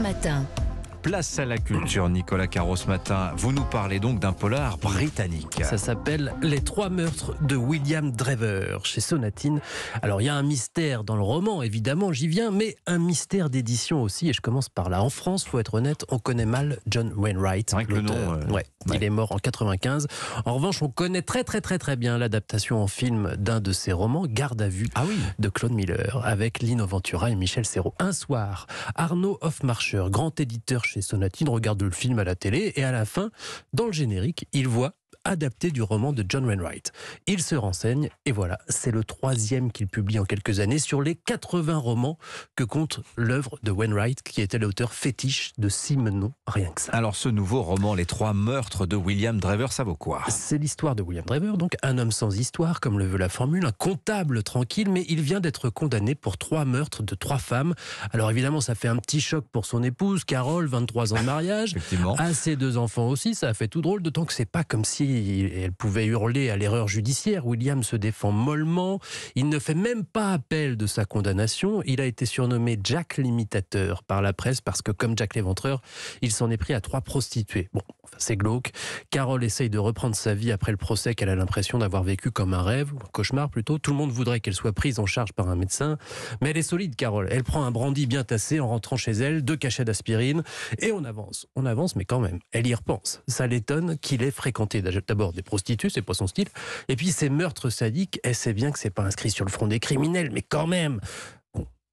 Matin. Place à la culture, Nicolas Caro ce matin. Vous nous parlez donc d'un polar britannique. Ça s'appelle Les trois meurtres de William Drever chez Sonatine. Alors il y a un mystère dans le roman, évidemment, j'y viens, mais un mystère d'édition aussi. Et je commence par là. En France, faut être honnête, on connaît mal John Wainwright. Rien que le nom. Il est mort en 95. En revanche, on connaît très très très très bien l'adaptation en film d'un de ses romans, Garde à vue, ah de Claude Miller, avec Lino Ventura et Michel Serrault. Un soir, Arnaud Hofmarcher, grand éditeur chez Sonatine, regarde le film à la télé et à la fin, dans le générique, il voit adapté du roman de John Wainwright. Il se renseigne et voilà, c'est le troisième qu'il publie en quelques années sur les 80 romans que compte l'œuvre de Wainwright, qui était l'auteur fétiche de Simon. rien que ça. Alors ce nouveau roman, Les Trois Meurtres de William Driver, ça vaut quoi C'est l'histoire de William Driver, donc un homme sans histoire, comme le veut la formule, un comptable tranquille, mais il vient d'être condamné pour trois meurtres de trois femmes. Alors évidemment, ça fait un petit choc pour son épouse, Carole, 23 ans de mariage, à ses deux enfants aussi, ça a fait tout drôle, d'autant que c'est pas comme si elle pouvait hurler à l'erreur judiciaire. William se défend mollement. Il ne fait même pas appel de sa condamnation. Il a été surnommé Jack l'imitateur par la presse parce que, comme Jack l'éventreur, il s'en est pris à trois prostituées. Bon, c'est glauque. Carole essaye de reprendre sa vie après le procès qu'elle a l'impression d'avoir vécu comme un rêve, un cauchemar plutôt. Tout le monde voudrait qu'elle soit prise en charge par un médecin. Mais elle est solide, Carole. Elle prend un brandy bien tassé en rentrant chez elle, deux cachets d'aspirine, et on avance. On avance, mais quand même, elle y repense. Ça l'étonne qu'il ait fréquenté d'abord des prostituées, c'est pas son style, et puis ces meurtres sadiques, elle sait bien que c'est pas inscrit sur le front des criminels, mais quand même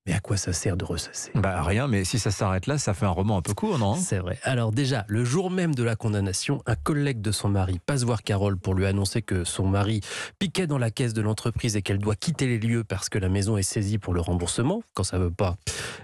mais à quoi ça sert de ressasser Bah rien, mais si ça s'arrête là, ça fait un roman un peu court, non C'est vrai. Alors déjà, le jour même de la condamnation, un collègue de son mari passe voir Carole pour lui annoncer que son mari piquait dans la caisse de l'entreprise et qu'elle doit quitter les lieux parce que la maison est saisie pour le remboursement, quand ça veut pas.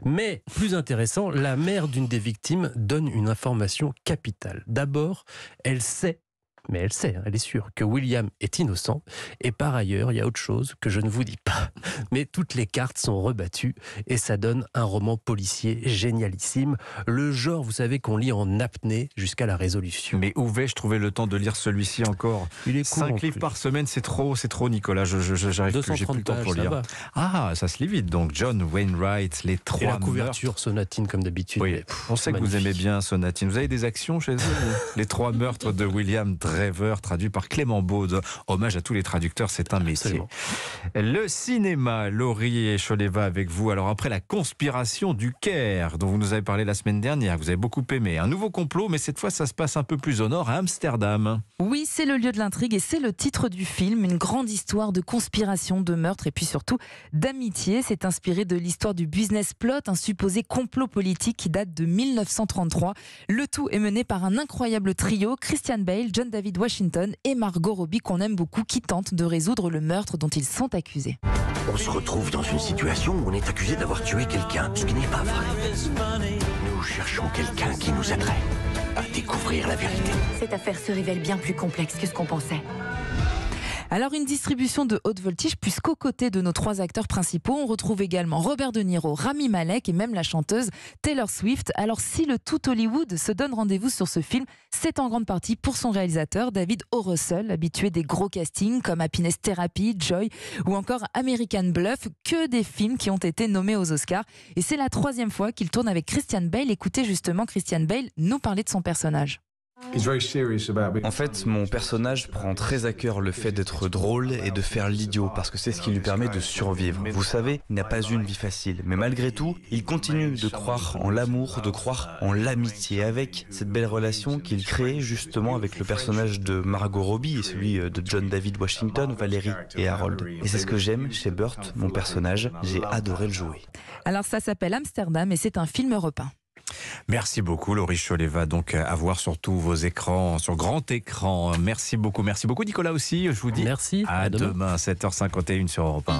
Mais plus intéressant, la mère d'une des victimes donne une information capitale. D'abord, elle sait mais elle sait, hein, elle est sûre, que William est innocent. Et par ailleurs, il y a autre chose que je ne vous dis pas. Mais toutes les cartes sont rebattues et ça donne un roman policier génialissime. Le genre, vous savez, qu'on lit en apnée jusqu'à la résolution. Mais où vais-je trouver le temps de lire celui-ci encore Il est livres par semaine, c'est trop, c'est trop, Nicolas. Je, n'arrive j'arrive plus, j'ai plus le temps pour lire. Ah, ça se lit vite. Donc, John Wainwright, les trois. Et la couverture sonatine, comme d'habitude. Oui, on sait que vous aimez bien sonatine. Vous avez des actions chez eux Les trois meurtres de William Drake rêveur, traduit par Clément Baud. Hommage à tous les traducteurs, c'est un métier. Le cinéma, Laurie et Choleva avec vous. Alors après la conspiration du Caire, dont vous nous avez parlé la semaine dernière, vous avez beaucoup aimé. Un nouveau complot, mais cette fois ça se passe un peu plus au nord, à Amsterdam. Oui, c'est le lieu de l'intrigue et c'est le titre du film. Une grande histoire de conspiration, de meurtre et puis surtout d'amitié. C'est inspiré de l'histoire du business plot, un supposé complot politique qui date de 1933. Le tout est mené par un incroyable trio, Christian Bale, John David David Washington et Margot Robbie qu'on aime beaucoup qui tentent de résoudre le meurtre dont ils sont accusés. On se retrouve dans une situation où on est accusé d'avoir tué quelqu'un, ce qui n'est pas vrai. Nous cherchons quelqu'un qui nous aiderait à découvrir la vérité. Cette affaire se révèle bien plus complexe que ce qu'on pensait. Alors une distribution de haute voltige puisqu'aux côtés de nos trois acteurs principaux, on retrouve également Robert De Niro, Rami Malek et même la chanteuse Taylor Swift. Alors si le tout Hollywood se donne rendez-vous sur ce film, c'est en grande partie pour son réalisateur David O. habitué des gros castings comme Happiness Therapy, Joy ou encore American Bluff, que des films qui ont été nommés aux Oscars. Et c'est la troisième fois qu'il tourne avec Christian Bale. Écoutez justement Christian Bale nous parler de son personnage. En fait, mon personnage prend très à cœur le fait d'être drôle et de faire l'idiot parce que c'est ce qui lui permet de survivre. Vous savez, il n'a pas eu une vie facile, mais malgré tout, il continue de croire en l'amour, de croire en l'amitié avec cette belle relation qu'il crée justement avec le personnage de Margot Robbie et celui euh, de John David Washington, Valérie et Harold. Et c'est ce que j'aime chez Burt, mon personnage, j'ai adoré le jouer. Alors ça s'appelle Amsterdam et c'est un film européen. Merci beaucoup, Laurie Cholet va donc euh, avoir sur tous vos écrans, sur grand écran. Merci beaucoup, merci beaucoup, Nicolas aussi. Je vous dis merci, à, demain. demain, 7h51 sur Europe 1.